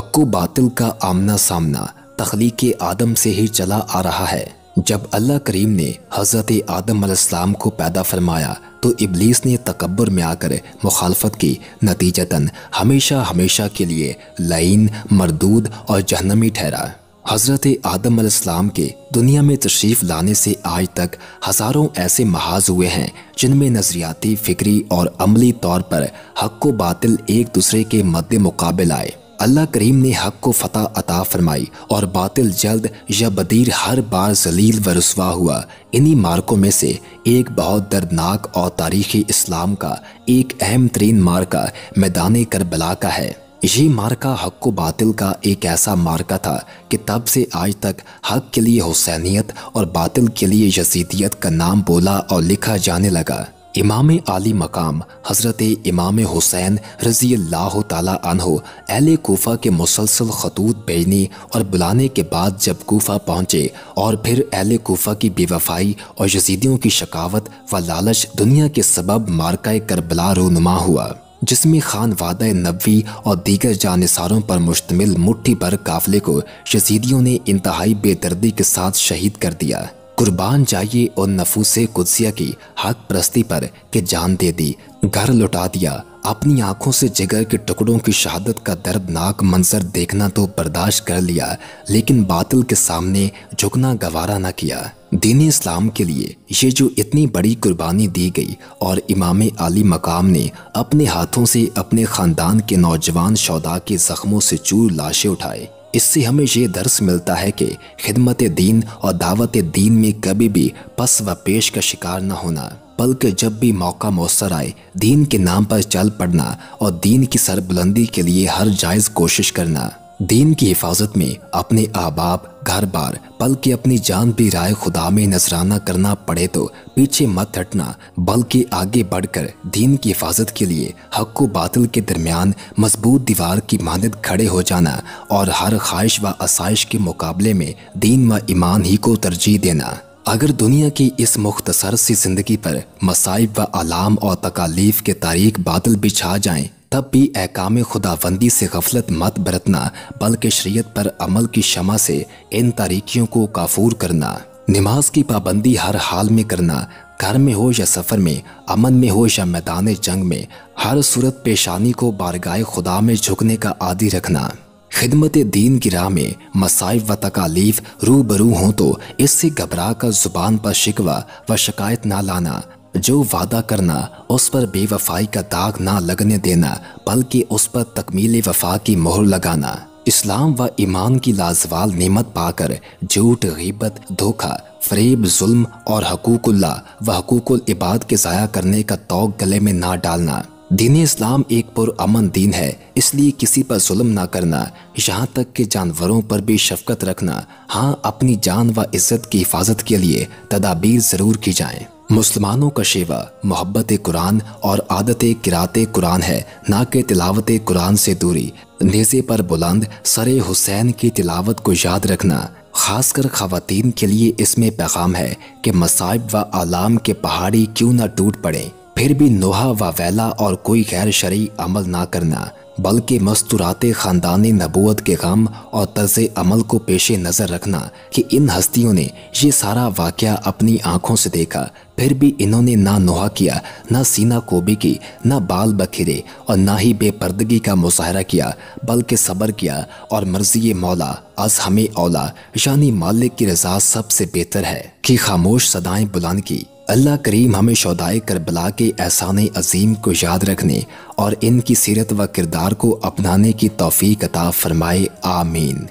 हक्को बातिल का आमना सामना तख्लीक आदम से ही चला आ रहा है जब अल्लाह करीम ने हज़रत आदम अलैहिस्सलाम को पैदा फरमाया तो इबलीस ने तकबर में आकर मुखालफत की नतीजतन हमेशा हमेशा के लिए लाइन मरदूद और जहनमी ठहरा हज़रत आदम अलैहिस्सलाम के दुनिया में तशरीफ़ लाने से आज तक हज़ारों ऐसे महाज हुए हैं जिनमें नज़रियाती फ़िक्री और अमली तौर पर हक व बातिल एक दूसरे के मद्द मुकाबल आए अल्लाह करीम ने हक को फतह अता फरमाई और बातिल जल्द या बदीर हर बार जलील व रसवा हुआ इन्हीं मार्कों में से एक बहुत दर्दनाक और तारीख़ी इस्लाम का एक अहम तरीन मार्का मैदान करबला का है ये मार्का हक को बातिल का एक ऐसा मार्का था कि तब से आज तक हक के लिए हुसैनियत और बातिल के लिए यजीदियत का नाम बोला और लिखा जाने लगा इमाम आली मकाम हज़रत इमाम हुसैन रज़ी अल्लाह तहो अहल कोफ़ा के मुसलसल खतूत भेजने और बुलाने के बाद जब कोफ़ा पहुँचे और फिर अहले कोफ़ा की बेवफाई और यजीदियों की शकावत व लालच दुनिया के सबब मारका करबला रोनुमा हुआ जिसमें खान वादा नबी और दीगर जानसारों पर मुश्तमिल मुठ्ठी भर काफले को यजीदियों ने इंतहाई बेदर्दी के साथ शहीद कर दिया कुर्बान जाइए और नफूस कुदसिया की हक प्रस्ती पर के जान दे दी घर लुटा दिया अपनी आंखों से जिगर के टुकड़ों की शहादत का दर्दनाक मंजर देखना तो बर्दाश्त कर लिया लेकिन बातिल के सामने झुकना गवारा न किया दीन इस्लाम के लिए ये जो इतनी बड़ी कुर्बानी दी गई और इमाम आली मकाम ने अपने हाथों से अपने ख़ानदान के नौजवान शौदा के ज़ख्मों से चूर लाशें उठाए इससे हमें ये दर्स मिलता है कि खिदमत दीन और दावत दीन में कभी भी पस व पेश का शिकार न होना बल्कि जब भी मौका मौसर आए दीन के नाम पर चल पड़ना और दीन की सरबुलंदी के लिए हर जायज़ कोशिश करना दीन की हिफाजत में अपने आबाप घर बार बल्कि अपनी जान भी राय खुदा में नजराना करना पड़े तो पीछे मत हटना बल्कि आगे बढ़कर दीन की हिफाजत के लिए हक व बातिल के दरमियान मजबूत दीवार की मानद खड़े हो जाना और हर ख्वाहिश व आसाइश के मुकाबले में दीन व ईमान ही को तरजीह देना अगर दुनिया की इस मुख्तसर सी ज़िंदगी पर मसाइब व आलाम और तकालीफ के तारीख बादल भी छा जाएं तब भी एकाम खुदाबंदी से गफलत मत बरतना बल्कि शरीयत पर अमल की क्षमा से इन तारीखियों को काफूर करना नमाज की पाबंदी हर हाल में करना घर में हो या सफ़र में अमन में हो या मैदान जंग में हर सूरत पेशानी को बारगाह खुदा में झुकने का आदि रखना खिदमत दीन की राह में मसाइब व तकालीफ रू बरू हों तो इससे घबरा कर ज़ुबान पर शिकवा व शिकायत ना लाना जो वादा करना उस पर बेवफाई का दाग ना लगने देना बल्कि उस पर तकमील वफा की मोहर लगाना इस्लाम व ईमान की लाजवाल नेमत पाकर झूठ गिबत धोखा फरेब जुल्म और हकूकुल्ला व हकूकुल इबाद के ज़ाया करने का तोक गले में ना डालना दीन इस्लाम एक पुरअमन दीन है इसलिए किसी पर जुल्म ना करना यहाँ तक कि जानवरों पर भी शफकत रखना हाँ अपनी जान व इज़्ज़त की हिफाजत के लिए तदाबीर ज़रूर की जाएँ मुसलमानों का शेवा मोहब्बत कुरान और आदत किरात कुरान है ना कि तिलावत कुरान से दूरी नेज़े पर बुलंद सरे हुसैन की तिलावत को याद रखना खासकर खातन के लिए इसमें पैगाम है कि मसाइब व आलाम के पहाड़ी क्यों ना टूट पड़े फिर भी नोहा व वैला और कोई गैर शरी अमल ना करना बल्कि मस्तूरात ख़ानदान नबूत के गम और तर्ज अमल को पेश नज़र रखना कि इन हस्तियों ने ये सारा वाक़ अपनी आँखों से देखा फिर भी इन्होंने ना नोहा किया ना सीना कोबी की ना बाल बखेरे और ना ही बेपर्दगी का मुजाहरा किया बल्कि सब्र किया और मर्जी मौला अज हमें औला यानी मालिक की रजा सबसे बेहतर है कि खामोश सदाएं बुलंद की अल्लाह करीम हमें शौदाय करबला के एहसान अजीम को याद रखने और इनकी सीरत व किरदार को अपनाने की तोफ़ी अता फरमाए आमीन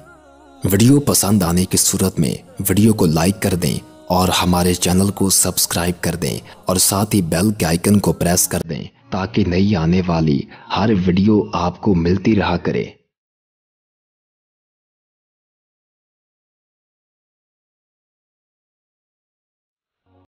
वीडियो पसंद आने की सूरत में वीडियो को लाइक कर दें और हमारे चैनल को सब्सक्राइब कर दें और साथ ही बेल के आइकन को प्रेस कर दें ताकि नई आने वाली हर वीडियो आपको मिलती रहा करे